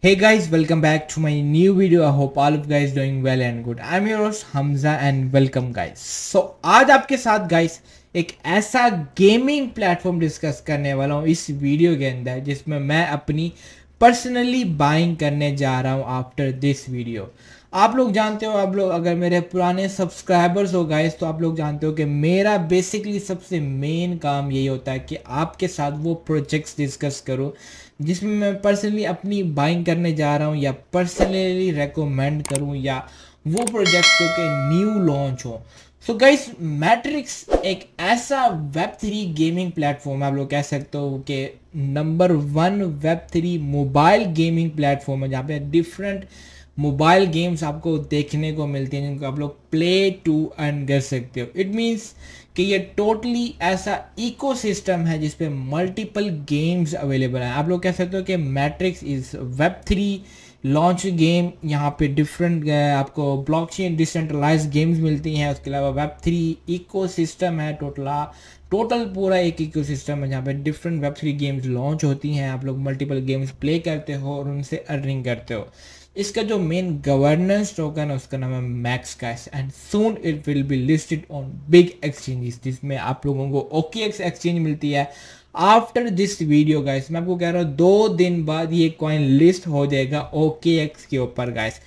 hey guys welcome back to my new video i hope all of guys doing well and good i'm your host hamza and welcome guys so आज आपके साथ guys एक ऐसा gaming platform discuss करने वाला हूँ इस video के अंदर जिसमें मैं अपनी personally buying करने जा रहा हूँ after this video. आप लोग जानते हो आप लोग अगर मेरे पुराने सब्सक्राइबर्स हो गाइस तो आप लोग जानते हो कि मेरा बेसिकली सबसे मेन काम यही होता है कि आपके साथ वो प्रोजेक्ट्स डिस्कस करो जिसमें मैं पर्सनली अपनी बाइंग करने जा रहा हूँ या पर्सनली रेकमेंड करूँ या वो प्रोजेक्ट्स जो कि न्यू लॉन्च हो सो गाइस मैट्रिक्स एक ऐसा वेब थ्री गेमिंग प्लेटफॉर्म है आप लोग कह सकते हो कि number one web three mobile gaming platform है जहाँ पे डिफरेंट मोबाइल गेम्स आपको देखने को मिलते हैं जिनको आप लोग प्ले टू अर्न कर सकते हो इट मीन्स कि ये टोटली ऐसा इकोसिस्टम है जिसपे मल्टीपल गेम्स अवेलेबल हैं आप लोग कह सकते हो कि Matrix is web three launch game यहाँ पे डिफरेंट आपको ब्लॉकचेन डिसेंट्रलाइज गेम्स मिलती हैं उसके अलावा वेब थ्री सिस्टम है टोटला टोटल पूरा एक इको सिस्टम है जहाँ पे different web three games launch होती हैं आप लोग मल्टीपल गेम्स प्ले करते हो और उनसे अर्निंग करते हो इसका जो मेन गवर्नेंस टोकन है उसका नाम है max cash and soon it will be listed on big exchanges जिसमें आप लोगों को ओके एक्सचेंज मिलती है आफ्टर दिस वीडियो गाइस मैं आपको कह रहा हूँ दो दिन बाद ये कॉइन लिस्ट हो जाएगा ओके एक्स के ऊपर गाइस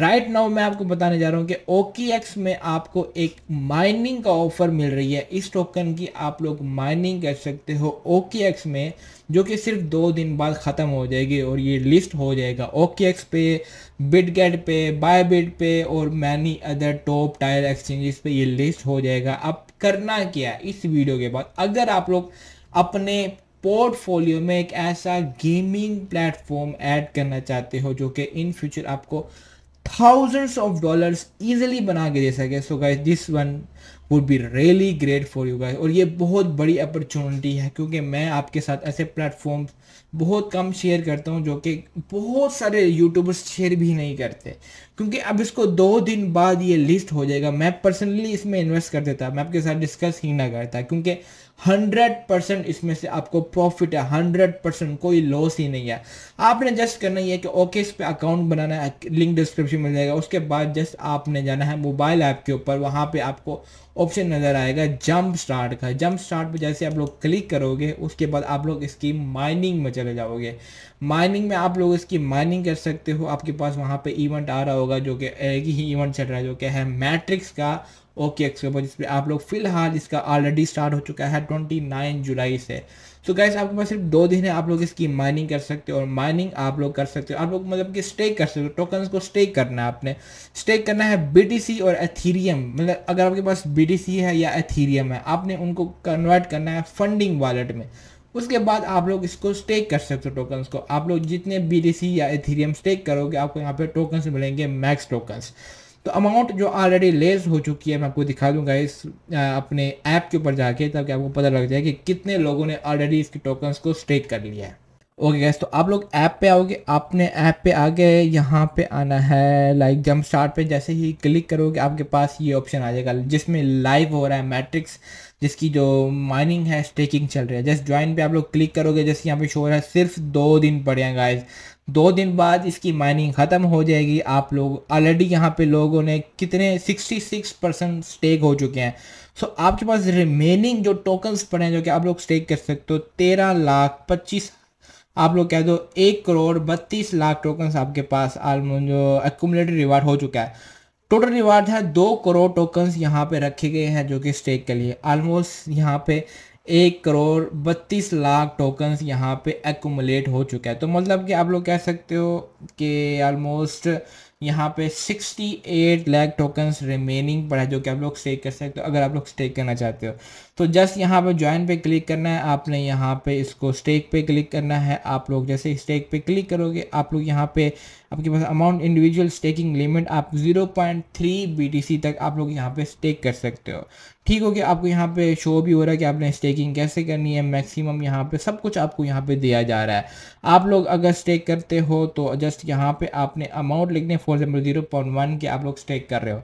राइट नाउ मैं आपको बताने जा रहा हूँ कि ओके एक्स में आपको एक माइनिंग का ऑफर मिल रही है इस टोकन की आप लोग माइनिंग कर सकते हो ओके एक्स में जो कि सिर्फ दो दिन बाद ख़त्म हो जाएगी और ये लिस्ट हो जाएगा ओके एक्स पे बिटगेट पे बाय बायबिट पे और many other top tier exchanges पे ये लिस्ट हो जाएगा अब करना क्या है इस वीडियो के बाद अगर आप लोग अपने पोर्टफोलियो में एक ऐसा गेमिंग प्लेटफॉर्म ऐड करना चाहते हो जो कि इन फ्यूचर आपको थाउजेंड्स ऑफ डॉलर्स इजिली बना के दे सके so guys this one would be really great for you guys और ये बहुत बड़ी अपॉर्चुनिटी है क्योंकि मैं आपके साथ ऐसे प्लेटफॉर्म बहुत कम शेयर करता हूँ जो कि बहुत सारे यूट्यूबर्स शेयर भी नहीं करते क्योंकि अब इसको दो दिन बाद ये लिस्ट हो जाएगा मैं पर्सनली इसमें इन्वेस्ट कर देता मैं आपके साथ डिस्कस ही ना करता क्योंकि हंड्रेड परसेंट इसमें से आपको प्रॉफिट है हंड्रेड परसेंट कोई लॉस ही नहीं है आपने जस्ट करना ये कि ओके इस पर अकाउंट बनाना है लिंक डिस्क्रिप्शन मिल जाएगा उसके बाद जस्ट आपने जाना है मोबाइल ऐप के ऊपर वहाँ पे आपको ऑप्शन नज़र आएगा जंप स्टार्ट का जंप स्टार्ट पे जैसे आप लोग क्लिक करोगे उसके बाद आप लोग इसकी माइनिंग में चले जाओगे माइनिंग में आप लोग इसकी माइनिंग कर सकते हो आपके पास वहाँ पर इवेंट आ रहा होगा होगा जो कि एक ही इवेंट चल रहा है जो कि है मैट्रिक्स का ओके एक्स के ऊपर जिसमें आप लोग फिलहाल इसका ऑलरेडी स्टार्ट हो चुका है ट्वेंटी नाइन जुलाई से तो so गैस आपके पास सिर्फ दो दिन है आप लोग इसकी माइनिंग कर सकते हो और माइनिंग आप लोग कर सकते हो आप लोग मतलब कि स्टेक कर सकते हो टोकन को स्टेक करना है आपने स्टेक करना है बी और एथीरियम मतलब अगर आपके पास बी है या एथीरियम है आपने उनको कन्वर्ट करना है फंडिंग वॉलेट में उसके बाद आप लोग इसको स्टेक कर सकते हो टोकन्स को आप लोग जितने बी या एथीरियम स्टेक करोगे आपको यहाँ पे टोकन्स मिलेंगे मैक्स टोकन्स तो अमाउंट जो ऑलरेडी लेस हो चुकी है मैं आपको दिखा दूंगा इस अपने ऐप के ऊपर जाके ताकि आपको पता लग जाए कि कितने लोगों ने ऑलरेडी इसके टोकन्स को स्टेक कर लिया है ओके गैस तो आप लोग ऐप पे आओगे आपने ऐप पे आ गए यहाँ पे आना है लाइक जंप स्टार्ट पे जैसे ही क्लिक करोगे आपके पास ये ऑप्शन आ जाएगा जिसमें लाइव हो रहा है मैट्रिक्स जिसकी जो माइनिंग है स्टेकिंग चल रही है जस्ट ज्वाइन पे आप लोग क्लिक करोगे जैसे यहाँ पे शो हो रहा है सिर्फ दो दिन पड़े हैं गाइज दो दिन बाद इसकी माइनिंग ख़त्म हो जाएगी आप लोग ऑलरेडी यहाँ पे लोगों ने कितने 66 परसेंट स्टेक हो चुके हैं सो आपके पास रिमेनिंग जो टोकन्स पड़े हैं जो कि आप लोग स्टेक कर सकते हो तेरह लाख पच्चीस आप लोग कह दो एक करोड़ बत्तीस लाख टोकन आपके पास जो एक्यूमुलेटेड रिवार्ड हो चुका है टोटल रिवार्ड है दो करोड़ टोकन यहाँ पे रखे गए हैं जो कि स्टेक के लिए आलमोस्ट यहाँ पे एक करोड़ बत्तीस लाख टोकन यहाँ पे एक्यूमुलेट हो चुका है तो मतलब कि आप लोग कह सकते हो कि आलमोस्ट यहाँ पे 68 लैक टोकन्स रिमेनिंग पड़ा है जो कि आप लोग स्टेक कर सकते हो अगर आप लोग स्टेक करना चाहते हो तो जस्ट यहाँ पे ज्वाइन पे क्लिक करना है आपने यहाँ पे इसको स्टेक पे क्लिक करना है आप लोग जैसे स्टेक पे क्लिक करोगे आप लोग यहाँ पे आपके पास अमाउंट इंडिविजुअल स्टेकिंग लिमिट आप 0.3 BTC तक आप लोग यहाँ पे स्टेक कर सकते हो ठीक हो गया आपको यहाँ पे शो भी हो रहा है कि आपने स्टेकिंग कैसे करनी है मैक्सिमम यहाँ पे सब कुछ आपको यहाँ पे दिया जा रहा है आप लोग अगर स्टेक करते हो तो जस्ट यहाँ पे आपने अमाउंट लिखने for example zero point one के आप लोग स्टेक कर रहे हो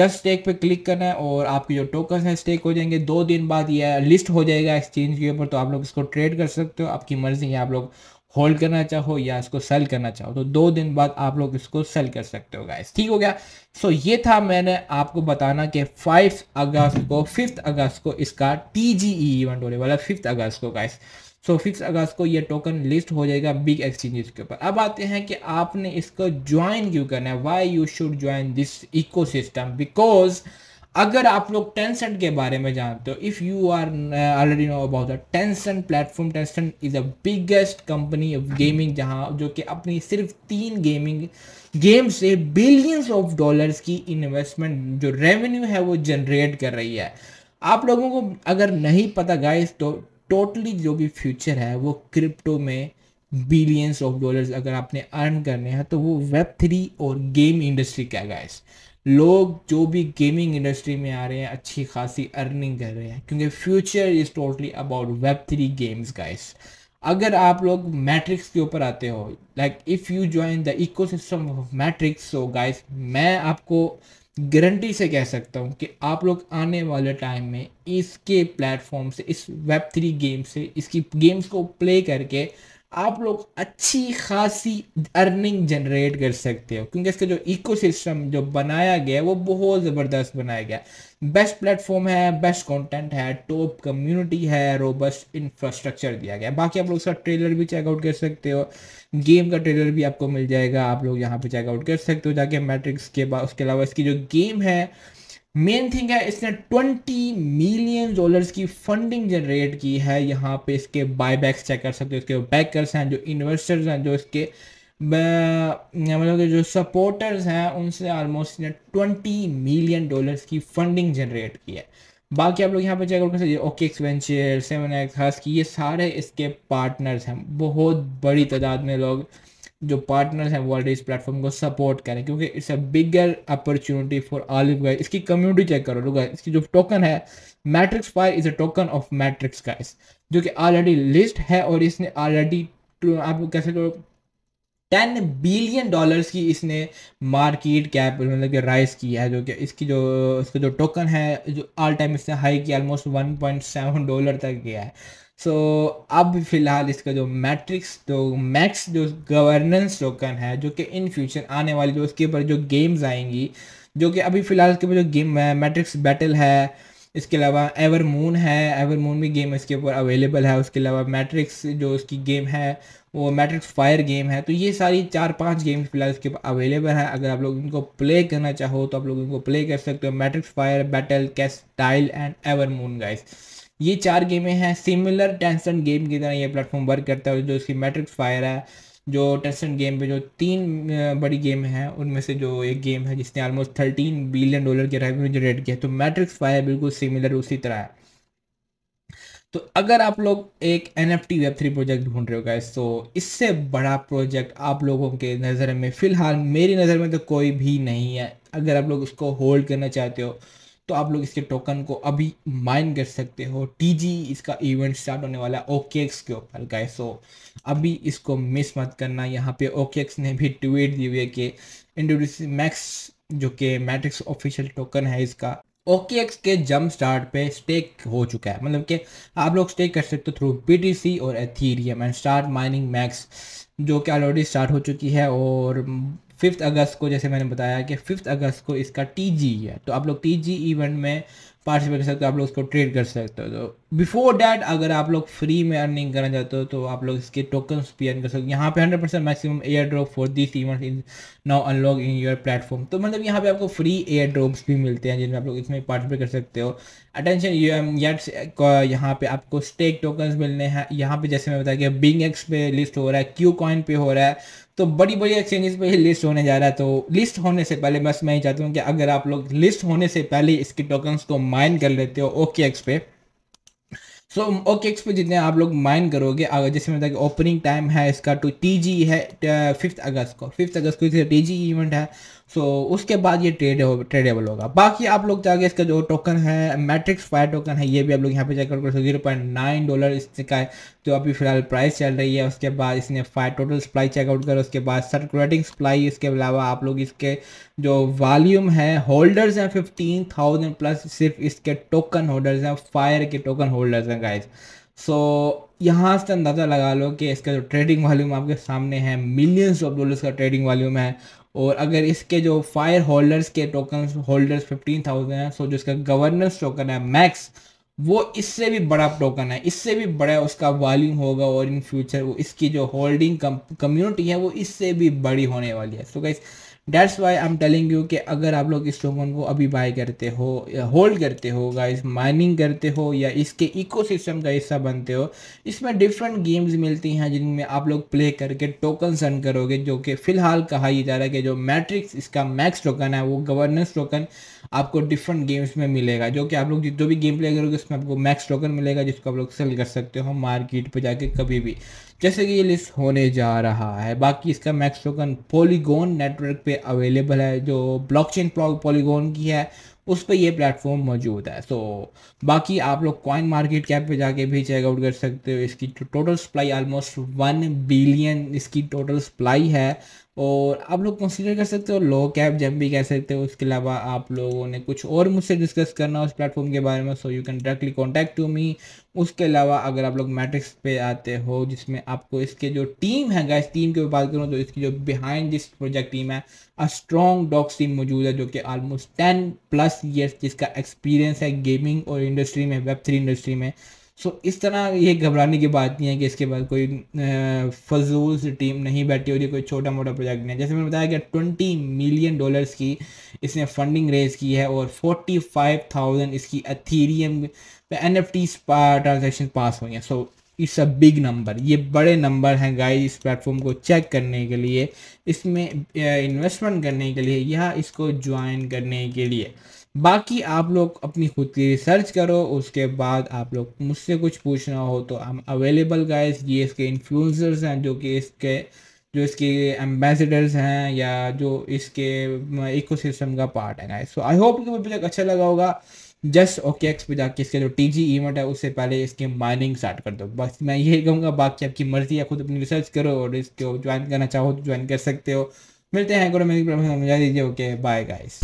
जस्ट स्टेक पे क्लिक करना है और आपके जो टोकन है स्टेक हो जाएंगे दो दिन बाद यह लिस्ट हो जाएगा एक्सचेंज के ऊपर तो आप लोग इसको ट्रेड कर सकते हो आपकी मर्जी है आप लोग होल्ड करना चाहो या इसको सेल करना चाहो तो दो दिन बाद आप लोग इसको सेल कर सकते हो गाइस ठीक हो गया सो so, ये था मैंने आपको बताना कि फाइव अगस्त को फिफ्थ अगस्त को इसका टीजीई इवेंट e होने वाला फिफ्थ अगस्त को गाइस सो फिक्स अगस्त को ये टोकन लिस्ट हो जाएगा बिग एक्सचेंजेस के ऊपर अब आते हैं कि आपने इसको ज्वाइन क्यों करना है why you should join this eco because अगर आप लोग टेंसेंट के बारे में जानते हो if you are already know about the Tencent platform Tencent is the biggest company of gaming जहां जो कि अपनी सिर्फ तीन गेमिंग गेम से बिलियंस ऑफ डॉलर्स की इन्वेस्टमेंट जो रेवेन्यू है वो जनरेट कर रही है आप लोगों को अगर नहीं पता गाइस तो टोटली जो भी फ्यूचर है वो क्रिप्टो में बिलियंस ऑफ डॉलर्स अगर आपने अर्न करने हैं तो वो वेब थ्री और गेम इंडस्ट्री क्या गाइस लोग जो भी गेमिंग इंडस्ट्री में आ रहे हैं अच्छी खासी अर्निंग कर रहे हैं क्योंकि future is totally about web three games guys अगर आप लोग मैट्रिक्स के ऊपर आते हो like if you join the ecosystem of Matrix so guys मैं आपको गारंटी से कह सकता हूँ कि आप लोग आने वाले टाइम में इसके प्लेटफॉर्म से इस वेब थ्री गेम से इसकी गेम्स को प्ले करके आप लोग अच्छी खासी अर्निंग जनरेट कर सकते हो क्योंकि इसका जो इकोसिस्टम जो बनाया गया है वो बहुत ज़बरदस्त बनाया गया है बेस्ट प्लेटफॉर्म है बेस्ट कंटेंट है टॉप कम्युनिटी है रोबस्ट इंफ्रास्ट्रक्चर दिया गया है बाकी आप लोग उसका ट्रेलर भी चेकआउट कर सकते हो गेम का ट्रेलर भी आपको मिल जाएगा आप लोग यहाँ पर चेकआउट कर सकते हो जाके मैट्रिक्स के बाद उसके अलावा इसकी जो गेम है मेन थिंग है इसने 20 मिलियन डॉलर्स की फंडिंग जनरेट की है यहाँ पे इसके बायबैक्स चेक कर सकते हो इसके बैकर्स हैं जो इन्वेस्टर्स हैं जो इसके मतलब जो सपोर्टर्स हैं उनसे ऑलमोस्ट इसने 20 मिलियन डॉलर्स की फंडिंग जनरेट की है बाकी आप लोग यहाँ पे चेक कर सकते OK X venture seven X husk ये सारे इसके पार्टनर्स हैं बहुत बड़ी तादाद में लोग जो पार्टनर्स हैं वर्ल्ड इस प्लेटफॉर्म को सपोर्ट करें क्योंकि it's a bigger opportunity for all of guys इसकी कम्युनिटी चेक करो लोग इसकी जो टोकन है Matrix fire is a token of Matrix guys जो कि ऑलरेडी लिस्ट है और इसने ऑलरेडी आप कैसे करो टेन बिलियन डॉलर्स की इसने मार्केट कैप मतलब कि राइज की है जो कि इसकी जो इसका जो टोकन है जो ऑल टाइम इसने हाई किया almost one point seven dollar तक गया है सो so, अब फ़िलहाल इसका जो मैट्रिक्स जो मैक्स जो गवर्नेंस टोकन है जो कि इन फ्यूचर आने वाली जो उसके ऊपर जो गेम्स आएंगी जो कि अभी फ़िलहाल इसके ऊपर जो गेम है मैट्रिक्स बैटल है इसके अलावा एवर मून है एवर मून भी गेम इसके ऊपर अवेलेबल है उसके अलावा मैट्रिक्स जो उसकी गेम है वो मैट्रिक्स फायर गेम है तो ये सारी चार पांच गेम्स फिलहाल इसके ऊपर अवेलेबल है अगर आप लोग इनको प्ले करना चाहो तो आप लोग इनको प्ले कर सकते हो Matrix fire battle castle and ever moon guys ये चार गेमें हैं सिमिलर टेंसेंट गेम की तरह ये प्लेटफॉर्म वर्क करता है जो इसकी मैट्रिक्स फायर है जो टेंसेंट गेम पे जो तीन बड़ी गेम हैं उनमें से जो एक गेम है जिसने ऑलमोस्ट थर्टीन बिलियन डॉलर के रेवेन्यू जनरेट किया तो मैट्रिक्स फायर बिल्कुल सिमिलर उसी तरह है तो अगर आप लोग एक N F T web three project ढूंढ रहे हो गए तो इससे बड़ा प्रोजेक्ट आप लोगों के नज़र में फ़िलहाल मेरी नज़र में तो कोई भी नहीं है अगर आप लोग उसको होल्ड करना चाहते हो तो आप लोग इसके टोकन को अभी माइन कर सकते हो टी इसका इवेंट स्टार्ट होने वाला है ओके के ऊपर गए सो अभी इसको मिस मत करना यहाँ पे ओके ने भी ट्वीट दी हुई है कि इंट्रोड्यूस मैक्स जो कि मैट्रिक्स ऑफिशियल टोकन है इसका ओके के जंप स्टार्ट पे स्टेक हो चुका है मतलब कि आप लोग स्टेक कर सकते हो थ्रू बी और Ethereum and start mining max जो कि ऑलरेडी स्टार्ट हो चुकी है और फिफ्थ अगस्त को जैसे मैंने बताया कि फिफ्थ अगस्त को इसका टी है तो आप लोग टी इवेंट में पार्टिसिपेट कर सकते हो आप लोग उसको ट्रेड कर सकते हो तो बिफोर डैट अगर आप लोग फ्री में अर्निंग करना चाहते हो तो आप लोग इसके टोकन भी अर्न कर सकते हो यहाँ पे hundred percent maximum air drop for this event in now unlock in your platform तो मतलब यहाँ पे आपको फ्री एयर ड्रॉप्स भी मिलते हैं जिनमें आप लोग इसमें पार्टिसिपेट कर सकते हो अटेंशन येट यहाँ पे आपको स्टेक टोकन्स मिलने हैं यहाँ पे जैसे मैं बताया कि बिंग एक्स पे लिस्ट हो रहा है क्यू कॉइन पे हो रहा है तो बड़ी बड़ी एक्सचेंजेस पे ही लिस्ट होने जा रहा है तो लिस्ट होने से पहले बस मैं ही चाहता हूँ कि अगर आप लोग लिस्ट होने से पहले इसके टोकन्स को माइन कर लेते हो ओके एक्स पे सो ओकेक्स पे जितने आप लोग माइन करोगे अगर जैसे मैं ओपनिंग टाइम है इसका टू तो टी है फिफ्थ अगस्त को फिफ्थ अगस्त को टी इवेंट है सो so, उसके बाद ये ट्रेड हो, ट्रेडेबल होगा बाकी आप लोग जाके इसका जो टोकन है मैट्रिक्स फायर टोकन है ये भी आप लोग यहाँ पे चेक कर सकते जीरो पॉइंट नाइन डॉलर इसका जो अभी फिलहाल प्राइस चल रही है उसके बाद इसने फायर टोटल सप्लाई चेकआउट करो उसके बाद सर्कुलेटिंग सप्लाई इसके अलावा आप लोग इसके जो वॉल्यूम है होल्डर्स हैं फिफ्टीन थाउजेंड प्लस सिर्फ इसके टोकन होल्डर्स हैं फायर के टोकन होल्डर्स हैं गाइज सो so, यहाँ से अंदाज़ा लगा लो कि इसका जो ट्रेडिंग वॉल्यूम आपके सामने है मिलियंस ऑफ डॉलर्स का ट्रेडिंग वॉल्यूम है और अगर इसके जो फायर होल्डर्स के टोकन होल्डर्स फिफ्टीन थाउजेंड है सो जो इसका गवर्नेंस टोकन है मैक्स वो इससे भी बड़ा टोकन है इससे भी बड़ा उसका वॉल्यूम होगा और इन फ्यूचर वो इसकी जो होल्डिंग कम्युनिटी है वो इससे भी बड़ी होने वाली है so so guys that's why I am telling you कि अगर आप लोग इस टोकन को अभी बाय करते हो या होल्ड करते हो गाइस माइनिंग करते हो या इसके इकोसिस्टम का हिस्सा बनते हो इसमें डिफरेंट गेम्स मिलती हैं जिनमें आप लोग प्ले करके टोकन सर्न करोगे जो कि फ़िलहाल कहा ही जा रहा है कि जो मैट्रिक्स इसका मैक्स टोकन है वो गवर्नेंस टोकन आपको डिफरेंट गेम्स में मिलेगा जो कि आप लोग जो भी गेम प्ले करोगे उसमें आपको मैक्स टोकन मिलेगा जिसको आप लोग सेल कर सकते हो मार्केट पर जाके कभी भी जैसे कि ये लिस्ट होने जा रहा है बाकी इसका मैक्स टोकन पॉलीगोन नेटवर्क पे अवेलेबल है जो ब्लॉकचेन पॉलीगोन की है उस पर यह प्लेटफॉर्म मौजूद है सो बाकी आप लोग कॉइन मार्केट कैप पे जाके भी चेकआउट कर सकते हो इसकी total supply almost one billion इसकी टोटल सप्लाई है और आप लोग कंसिडर कर सकते हो लो कैप जम भी कह सकते हो उसके अलावा आप लोगों ने कुछ और मुझसे डिस्कस करना उस प्लेटफॉर्म के बारे में so you can directly contact to me उसके अलावा अगर आप लोग मैट्रिक्स पे आते हो जिसमें आपको इसके जो टीम है गाइस टीम की बात करूँ तो इसकी जो बिहाइंड दिस प्रोजेक्ट टीम है अ स्ट्रॉन्ग डॉक्स टीम मौजूद है जो कि आलमोस्ट टेन प्लस ईयर्स जिसका एक्सपीरियंस है गेमिंग और इंडस्ट्री में वेब थ्री इंडस्ट्री में सो so, इस तरह ये घबराने की बात नहीं है कि इसके बाद कोई फजूल सी टीम नहीं बैठी हो रही कोई छोटा मोटा प्रोजेक्ट नहीं है जैसे मैंने बताया कि ट्वेंटी मिलियन डॉलर्स की इसने फंडिंग रेज की है और फोर्टी फाइव थाउजेंड इसकी अथीरियम पे N F T transaction pass हुई हैं so it's a big number ये बड़े नंबर हैं गाइस इस प्लेटफॉर्म को चेक करने के लिए इसमें इन्वेस्टमेंट करने के लिए या इसको ज्वाइन करने के लिए बाकी आप लोग अपनी खुद की रिसर्च करो उसके बाद आप लोग मुझसे कुछ पूछना हो तो हम अवेलेबल गाइस ये इसके इन्फ्लुएंसर्स हैं जो कि इसके जो इसके एम्बेसडर्स हैं या जो इसके इकोसिस्टम का पार्ट है गाइस सो आई होप कि मुझे अच्छा लगा होगा जस्ट ओके एक्स पे जाके इसके जो टी जी इवेंट है उससे पहले इसके माइनिंग स्टार्ट कर दो बस मैं यही कहूँगा बाकी आपकी मर्जी है खुद अपनी रिसर्च करो और इसको ज्वाइन करना चाहो तो ज्वाइन कर सकते हो मिलते हैं गुरु मेरी प्रॉब्लम समझा दीजिए ओके बाय गाइस